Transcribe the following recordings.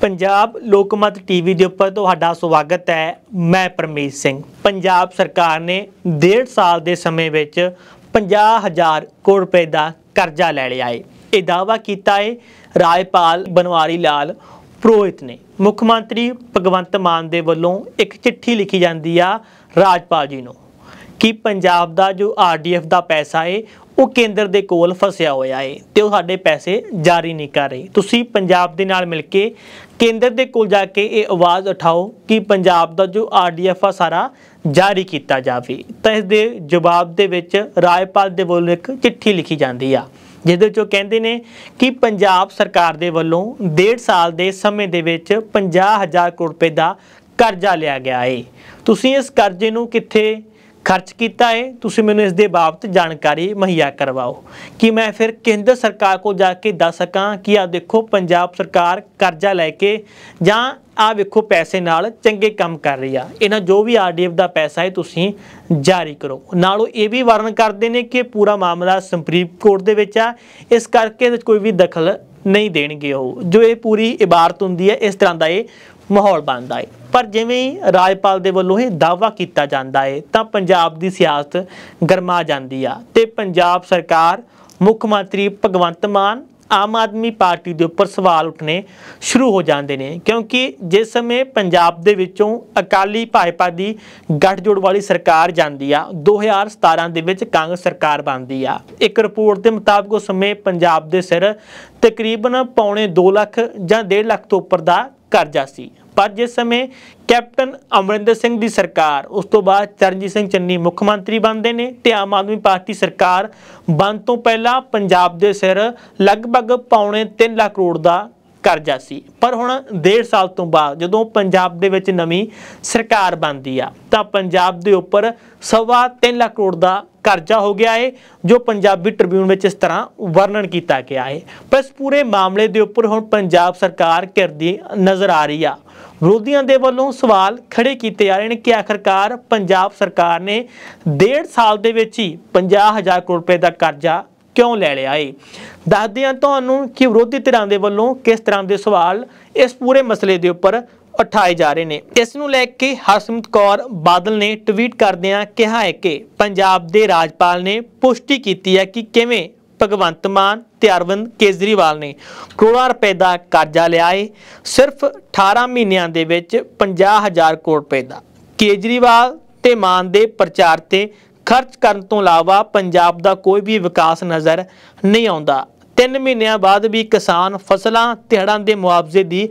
Punjab ਲੋਕਮਤ TV ਦੇ ਉੱਪਰ ਤੁਹਾਡਾ ਸਵਾਗਤ ਹੈ ਮੈਂ ਪਰਮੇਸ਼ ਸਿੰਘ ਪੰਜਾਬ ਸਰਕਾਰ ਨੇ 1.5 ਸਾਲ ਦੇ ਸਮੇਂ ਵਿੱਚ 50000 ਕਰੋੜ ਰੁਪਏ ਦਾ ਕਰਜ਼ਾ ਲੈ ਲਿਆ ਹੈ ਇਹ ਦਾਵਾ ਕੀਤਾ ਹੈ ਰਾਜਪਾਲ ਬਨਵਾਰੀ ਲਾਲ ਪ੍ਰੋਹਿਤ ਨੇ ਮੁੱਖ ਮੰਤਰੀ ਭਗਵੰਤ ਮਾਨ ਦੇ ਵੱਲੋਂ ਇੱਕ ਚਿੱਠੀ ਲਿਖੀ ਜਾਂਦੀ ਆ ਰਾਜਪਾਲ ਜੀ ਨੂੰ ਕਿ ਪੰਜਾਬ ਦਾ ਜੋ ਆਰਡੀਐਫ ਦਾ ਪੈਸਾ ਹੈ ਉਹ ਕੇਂਦਰ ਦੇ ਕੋਲ ਫਸਿਆ ਹੋਇਆ ਏ ਤੇ ਉਹ ਸਾਡੇ ਪੈਸੇ ਜਾਰੀ ਨਹੀਂ ਕਰ ਰਹੀ ਤੁਸੀਂ ਪੰਜਾਬ ਦੇ ਨਾਲ ਮਿਲ ਕੇ ਕੇਂਦਰ ਦੇ ਕੋਲ ਜਾ ਕੇ ਇਹ ਆਵਾਜ਼ ਉਠਾਓ ਕਿ ਪੰਜਾਬ ਦਾ ਜੋ ਆਰਡੀਐਫ ਆ ਸਾਰਾ ਜਾਰੀ ਕੀਤਾ ਜਾਵੇ ਤਾਂ ਇਸ ਦੇ ਜਵਾਬ ਦੇ ਵਿੱਚ ਰਾਜਪਾਲ ਦੇ ਵੱਲੋਂ ਇੱਕ ਚਿੱਠੀ ਲਿਖੀ ਜਾਂਦੀ ਆ ਜਿਹਦੇ ਵਿੱਚ ਉਹ ਕਹਿੰਦੇ ਨੇ ਕਿ ਪੰਜਾਬ ਸਰਕਾਰ ਦੇ ਵੱਲੋਂ 1.5 ਸਾਲ ਦੇ ਸਮੇਂ ਦੇ ਵਿੱਚ 50000 ਕਰੋੜ ਰੁਪਏ ਦਾ ਕਰਜ਼ਾ ਲਿਆ ਗਿਆ ਏ ਤੁਸੀਂ ਇਸ ਕਰਜ਼ੇ ਨੂੰ ਕਿੱਥੇ ਖਰਚ ਕੀਤਾ ਹੈ ਤੁਸੀਂ ਮੈਨੂੰ ਇਸ ਦੇ ਬਾਬਤ ਜਾਣਕਾਰੀ ਮੁਹੱਈਆ ਕਰਵਾਓ ਕਿ ਮੈਂ ਫਿਰ ਕੇਂਦਰ ਸਰਕਾਰ ਕੋ ਜਾ ਕੇ ਦੱਸ ਸਕਾਂ ਕਿ ਆ ਦੇਖੋ ਪੰਜਾਬ ਸਰਕਾਰ ਕਰਜ਼ਾ ਲੈ ਕੇ ਜਾਂ ਆ ਵੇਖੋ ਪੈਸੇ ਨਾਲ ਚੰਗੇ ਕੰਮ ਕਰ ਰਹੀ ਆ ਇਹਨਾਂ ਜੋ ਵੀ ਆਰਡੀਐਫ ਦਾ ਪੈਸਾ ਹੈ ਤੁਸੀਂ ਜਾਰੀ ਕਰੋ ਨਾਲੋਂ ਇਹ ਵੀ ਵਰਣ ਕਰਦੇ ਨੇ ਕਿ ਪੂਰਾ ਮਾਮਲਾ ਸੁਪਰੀਮ ਕੋਰਟ ਦੇ ਵਿੱਚ ਆ ਇਸ ਕਰਕੇ ਕੋਈ ਵੀ ਦਖਲ ਨਹੀਂ ਦੇਣਗੇ ਉਹ ਜੋ ਇਹ ਪੂਰੀ ਇਬਾਰਤ ਹੁੰਦੀ ਹੈ ਇਸ ਤਰ੍ਹਾਂ ਦਾ ਇਹ ਮਾਹੌਲ ਬਣਦਾ ਹੈ ਪਰ ਜਿਵੇਂ ਹੀ ਰਾਜਪਾਲ ਦੇ ਵੱਲੋਂ ਇਹ ਦਾਵਾ ਕੀਤਾ ਜਾਂਦਾ ਹੈ ਤਾਂ ਪੰਜਾਬ ਦੀ ਸਿਆਸਤ ਗਰਮਾ ਜਾਂਦੀ ਆ ਤੇ ਪੰਜਾਬ ਸਰਕਾਰ ਮੁੱਖ ਮੰਤਰੀ ਭਗਵੰਤ ਮਾਨ ਆਮ ਆਦਮੀ ਪਾਰਟੀ ਦੇ ਉੱਪਰ ਸਵਾਲ ਉੱਠਨੇ ਸ਼ੁਰੂ ਹੋ ਜਾਂਦੇ ਨੇ ਕਿਉਂਕਿ ਜਿਸ ਸਮੇਂ ਪੰਜਾਬ ਦੇ ਵਿੱਚੋਂ ਅਕਾਲੀ ਭਾਜਪਾ ਦੀ ਗੱਠਜੋੜ ਵਾਲੀ ਸਰਕਾਰ ਜਾਂਦੀ ਆ 2017 ਦੇ ਵਿੱਚ ਕਾਂਗਰਸ ਸਰਕਾਰ ਬਣਦੀ ਆ ਇੱਕ ਰਿਪੋਰਟ ਦੇ ਮੁਤਾਬਕ ਉਸ ਸਮੇਂ ਪੰਜਾਬ ਦੇ ਸਿਰ ਤਕਰੀਬਨ ਪੌਣੇ 2 ਲੱਖ ਜਾਂ 1.5 ਲੱਖ ਤੋਂ ਉੱਪਰ ਦਾ ਕਰਜ਼ਾ ਸੀ ਪਰ ਜਿਸ ਸਮੇਂ ਕੈਪਟਨ ਅਮਰਿੰਦਰ ਸਿੰਘ ਦੀ ਸਰਕਾਰ ਉਸ ਤੋਂ ਬਾਅਦ ਚਰਨਜੀਤ ਸਿੰਘ ਚੰਨੀ ਮੁੱਖ ਮੰਤਰੀ ਬਣਦੇ ਨੇ ਤੇ ਆਮ ਆਦਮੀ ਪਾਰਟੀ ਸਰਕਾਰ ਬਣ ਤੋਂ ਪਹਿਲਾਂ ਪੰਜਾਬ ਦੇ ਸਿਰ ਲਗਭਗ ਪੌਣੇ 3 ਲੱਖ ਕਰੋੜ ਦਾ ਕਰਜ਼ਾ ਸੀ ਪਰ ਹੁਣ 1.5 ਸਾਲ ਤੋਂ ਬਾਅਦ ਜਦੋਂ ਪੰਜਾਬ ਦੇ ਵਿੱਚ ਨਵੀਂ ਸਰਕਾਰ ਬਣਦੀ ਆ ਤਾਂ ਪੰਜਾਬ ਦੇ ਉੱਪਰ ਸਵਾ 3 ਲੱਖ ਕਰੋੜ ਦਾ ਕਰਜ਼ਾ ਹੋ ਗਿਆ ਹੈ ਜੋ ਪੰਜਾਬੀ ਟ੍ਰਿਬਿਊਨ ਵਿੱਚ ਇਸ ਤਰ੍ਹਾਂ ਵਰਣਨ ਕੀਤਾ ਗਿਆ ਹੈ ਪਰ ਇਸ ਪੂਰੇ ਮਾਮਲੇ ਦੇ ਉੱਪਰ ਹੁਣ ਪੰਜਾਬ ਸਰਕਾਰ ਕਿਰਦੀ ਨਜ਼ਰ ਆ ਰਹੀ ਆ ਵਿਰੋਧੀਆਂ ਦੇ ਵੱਲੋਂ ਸਵਾਲ ਖੜੇ ਕੀਤੇ ਜਾ ਰਹੇ ਨੇ ਕਿ ਆਖਰਕਾਰ ਪੰਜਾਬ ਸਰਕਾਰ ਨੇ 1.5 ਸਾਲ ਦੇ ਵਿੱਚ ਹੀ 50000 ਕਰੋੜ ਰੁਪਏ ਦਾ ਕਰਜ਼ਾ ਕਿਉਂ ਲੈ ਲਿਆ ਏ ਦੱਸਦੇ ਆ ਤੁਹਾਨੂੰ ਕਿ ਵਿਰੋਧੀ ਧਿਰਾਂ ਦੇ ਵੱਲੋਂ ਕਿਸ ਤਰ੍ਹਾਂ ਦੇ ਸਵਾਲ ਇਸ ਪੂਰੇ ਮਸਲੇ ਦੇ ਉੱਪਰ ਪਠਾਏ ਜਾ ਰਹੇ ਨੇ ਇਸ ਨੂੰ ਲੈ ਕੇ ਹਰਸਿਮਰਤ ਕੌਰ ਬਾਦਲ ਨੇ ਟਵੀਟ ਕਰਦਿਆਂ ਕਿਹਾ ਹੈ ਕਿ ਪੰਜਾਬ ਦੇ ਰਾਜਪਾਲ ਨੇ ਪੁਸ਼ਟੀ ਕੀਤੀ ਹੈ ਕਿ ਕਿਵੇਂ ਭਗਵੰਤ ਮਾਨ ਤੇ ਅਰਵਿੰਦ ਕੇਜਰੀਵਾਲ ਨੇ ਕਰੋੜਾਂ ਰੁਪਏ ਦਾ ਕਰਜ਼ਾ ਲਿਆ ਹੈ ਸਿਰਫ 18 ਮਹੀਨਿਆਂ ਦੇ ਵਿੱਚ 50000 ਕਰੋੜ ਰੁਪਏ ਦਾ ਕੇਜਰੀਵਾਲ ਤੇ ਮਾਨ ਦੇ ਪ੍ਰਚਾਰ ਤੇ ਖਰਚ ਕਰਨ ਤੋਂ ਇਲਾਵਾ ਪੰਜਾਬ ਦਾ ਕੋਈ ਵੀ ਵਿਕਾਸ ਨਜ਼ਰ ਨਹੀਂ ਆਉਂਦਾ 3 ਮਹੀਨਿਆਂ ਬਾਅਦ ਵੀ ਕਿਸਾਨ ਫਸਲਾਂ ਤਿਹੜਾਂ ਦੇ ਮੁਆਵਜ਼ੇ ਦੀ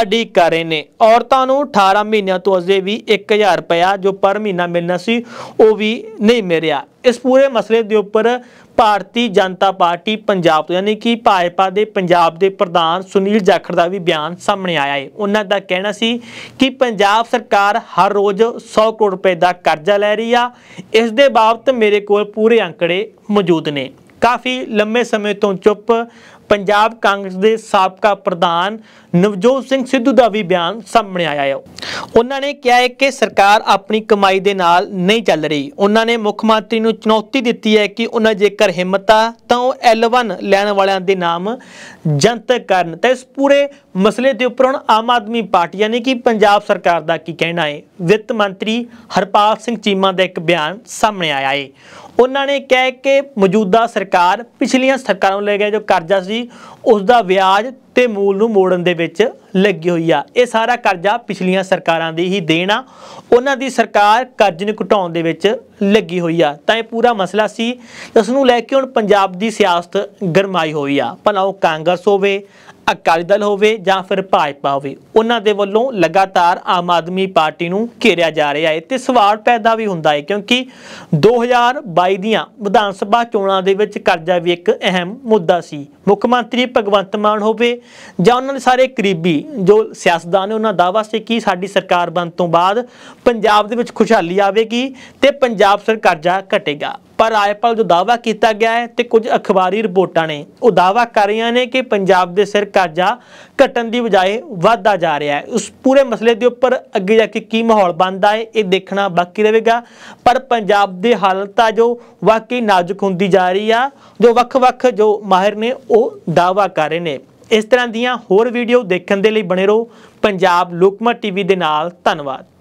ਅਡੀਕ ਕਰ ਰਹੇ ਨੇ ਔਰਤਾਂ ਨੂੰ 18 ਮਹੀਨਿਆਂ ਤੋਂ ਅਜੇ ਵੀ 1000 ਰੁਪਇਆ ਜੋ ਪਰ ਮਹੀਨਾ ਮਿਲਣਾ ਸੀ ਉਹ ਵੀ ਨਹੀਂ ਮਿਲਿਆ ਇਸ ਪੂਰੇ ਮਸਲੇ ਦੇ ਉੱਪਰ ਭਾਰਤੀ ਜਨਤਾ ਪਾਰਟੀ ਪੰਜਾਬ ਤੋਂ ਯਾਨੀ ਕਿ ਭਾਜਪਾ ਦੇ ਪੰਜਾਬ ਦੇ ਪ੍ਰਧਾਨ ਸੁਨੀਲ ਜਾਖੜ ਦਾ ਵੀ ਬਿਆਨ ਸਾਹਮਣੇ ਆਇਆ ਹੈ ਉਹਨਾਂ ਦਾ ਕਹਿਣਾ ਸੀ ਕਿ ਪੰਜਾਬ ਸਰਕਾਰ ਹਰ ਰੋਜ਼ 100 ਕਰੋੜ ਰੁਪਏ ਦਾ ਕਰਜ਼ਾ ਲੈ ਰਹੀ ਆ ਇਸ ਦੇ ਬਾਬਤ ਮੇਰੇ ਕੋਲ ਪੂਰੇ ਅੰਕੜੇ ਮੌਜੂਦ ਨੇ ਕਾਫੀ ਲੰਮੇ ਸਮੇਂ ਤੋਂ ਚੁੱਪ ਪੰਜਾਬ ਕਾਂਗਰਸ ਦੇ ਸਾਬਕਾ ਪ੍ਰਧਾਨ ਨਵਜੋਤ ਸਿੰਘ ਸਿੱਧੂ ਦਾ ਵੀ ਬਿਆਨ ਸਾਹਮਣੇ ਆਇਆ ਹੈ ਉਹਨਾਂ ਨੇ ਕਿਹਾ ਹੈ ਕਿ ਸਰਕਾਰ ਆਪਣੀ ਕਮਾਈ ਦੇ ਨਾਲ ਨਹੀਂ ਚੱਲ ਰਹੀ ਉਹਨਾਂ ਨੇ ਮੁੱਖ ਮੰਤਰੀ ਨੂੰ ਚੁਣੌਤੀ ਦਿੱਤੀ ਹੈ ਕਿ ਉਹਨਾਂ ਜੇਕਰ ਹਿੰਮਤ ਆ ਤਾਂ ਉਹ L1 ਲੈਣ ਵਾਲਿਆਂ ਦੇ ਨਾਮ ਜਨਤਕ ਕਰਨ ਤਾਂ ਇਸ ਪੂਰੇ ਮਸਲੇ ਦੇ ਉੱਪਰ ਹੁਣ ਆਮ ਆਦਮੀ ਪਾਰਟੀ ਯਾਨੀ ਕਿ ਪੰਜਾਬ ਸਰਕਾਰ ਦਾ ਕੀ ਕਹਿਣਾ ਹੈ ਵਿੱਤ ਮੰਤਰੀ ਹਰਪਾਲ ਸਿੰਘ ਚੀਮਾ ਦਾ ਇੱਕ ਬਿਆਨ ਸਾਹਮਣੇ ਆਇਆ ਹੈ ਉਹਨਾਂ ਨੇ ਕਹਿ ਕਿ ਮੌਜੂਦਾ ਸਰਕਾਰ ਪਿਛਲੀਆਂ ਸਰਕਾਰਾਂ ਨੂੰ ਲੈ ਗਿਆ ਜੋ ਕਰਜ਼ਾ ਸੀ ਉਸ ਦਾ ਵਿਆਜ ਤੇ ਮੂਲ ਨੂੰ ਮੋੜਨ ਦੇ ਵਿੱਚ ਲੱਗੀ ਹੋਈ ਆ ਇਹ ਸਾਰਾ ਕਰਜ਼ਾ ਪਿਛਲੀਆਂ ਸਰਕਾਰਾਂ ਦੀ ਹੀ ਦੇਣ ਆ ਉਹਨਾਂ ਦੀ ਸਰਕਾਰ ਕਰਜ਼ ਨੂੰ ਘਟਾਉਣ ਦੇ ਵਿੱਚ ਲੱਗੀ ਹੋਈ ਆ ਤਾਂ ਇਹ ਪੂਰਾ ਮਸਲਾ ਸੀ ਜਿਸ ਨੂੰ ਲੈ ਕੇ ਹੁਣ ਪੰਜਾਬ ਦੀ ਸਿਆਸਤ ਗਰਮਾਈ ਹੋਈ ਆ ਭਲਾ ਉਹ ਕਾਂਗਰਸ ਹੋਵੇ ਅਕਾਲੀ ਦਲ ਹੋਵੇ ਜਾਂ ਫਿਰ ਭਾਜਪਾ ਹੋਵੇ ਉਹਨਾਂ ਦੇ ਵੱਲੋਂ ਲਗਾਤਾਰ ਆਮ ਆਦਮੀ ਪਾਰਟੀ ਨੂੰ ਘੇਰਿਆ ਜਾ ਰਿਹਾ ਹੈ ਤੇ ਸਵਾਲ ਪੈਦਾ ਵੀ ਹੁੰਦਾ ਹੈ ਕਿਉਂਕਿ 2022 ਦੀਆਂ ਵਿਧਾਨ ਸਭਾ ਚੋਣਾਂ ਦੇ ਵਿੱਚ ਕਰਜ਼ਾ ਵੀ ਇੱਕ ਅਹਿਮ ਮੁੱਦਾ ਸੀ ਮੁੱਖ ਮੰਤਰੀ ਭਗਵੰਤ ਮਾਨ ਹੋਵੇ ਜਾਂ ਉਹਨਾਂ ਦੇ ਸਾਰੇ ਕਰੀਬੀ ਜੋ ਸਿਆਸਤਦਾਨ ਨੇ ਉਹਨਾਂ ਦਾਵਾ ਸੀ ਕਿ ਸਾਡੀ ਸਰਕਾਰ ਬਣ ਤੋਂ ਬਾਅਦ ਪੰਜਾਬ ਦੇ ਵਿੱਚ ਖੁਸ਼ਹਾਲੀ ਆਵੇਗੀ ਤੇ ਪੰਜਾਬ ਸਰ ਕਰਜ਼ਾ ਘਟੇਗਾ ਪਰ ਆਇਪਲ ਜੋ ਦਾਵਾ ਕੀਤਾ ਗਿਆ ਹੈ ਤੇ ਕੁਝ ਅਖਬਾਰੀ ਰਿਪੋਰਟਾਂ ਨੇ ਉਹ ਦਾਵਾ ਕਰ ਰਹੀਆਂ ਨੇ ਕਿ ਪੰਜਾਬ ਦੇ ਸਿਰ ਕਰਜ਼ਾ ਘਟਣ ਦੀ ਬਜਾਏ ਵਾਧਾ ਜਾ ਰਿਹਾ ਹੈ ਉਸ ਪੂਰੇ ਮਸਲੇ ਦੇ ਉੱਪਰ ਅੱਗੇ ਜਾ ਕੇ ਕੀ ਮਾਹੌਲ ਬਣਦਾ ਹੈ ਇਹ ਦੇਖਣਾ ਬਾਕੀ ਰਹੇਗਾ ਪਰ ਪੰਜਾਬ ਦੇ ਹਾਲਤ ਆ ਜੋ ਵਾਕਈ ਨਾਜ਼ੁਕ ਹੁੰਦੀ ਜਾ ਰਹੀ ਆ ਜੋ ਵੱਖ-ਵੱਖ ਜੋ ਮਾਹਿਰ ਨੇ ਉਹ ਦਾਵਾ ਕਰ ਰਹੇ ਨੇ ਇਸ ਤਰ੍ਹਾਂ ਦੀਆਂ ਹੋਰ ਵੀਡੀਓ ਦੇਖਣ ਦੇ ਲਈ ਬਣੇ ਰਹੋ ਪੰਜਾਬ ਲੋਕਮਾ ਟੀਵੀ ਦੇ ਨਾਲ ਧੰਨਵਾਦ